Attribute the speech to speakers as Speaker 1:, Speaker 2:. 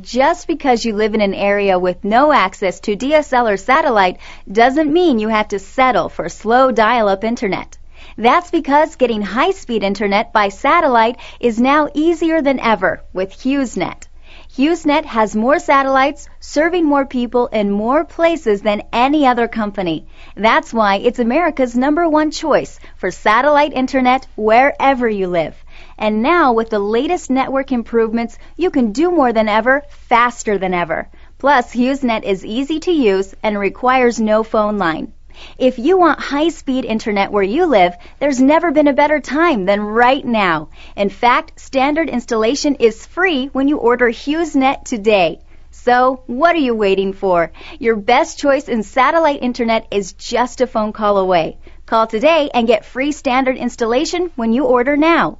Speaker 1: Just because you live in an area with no access to DSL or satellite doesn't mean you have to settle for slow dial-up internet. That's because getting high-speed internet by satellite is now easier than ever with HughesNet. HughesNet has more satellites serving more people in more places than any other company. That's why it's America's number one choice for satellite internet wherever you live. And now, with the latest network improvements, you can do more than ever, faster than ever. Plus, HughesNet is easy to use and requires no phone line. If you want high speed internet where you live, there's never been a better time than right now. In fact, standard installation is free when you order HughesNet today. So, what are you waiting for? Your best choice in satellite internet is just a phone call away. Call today and get free standard installation when you order now.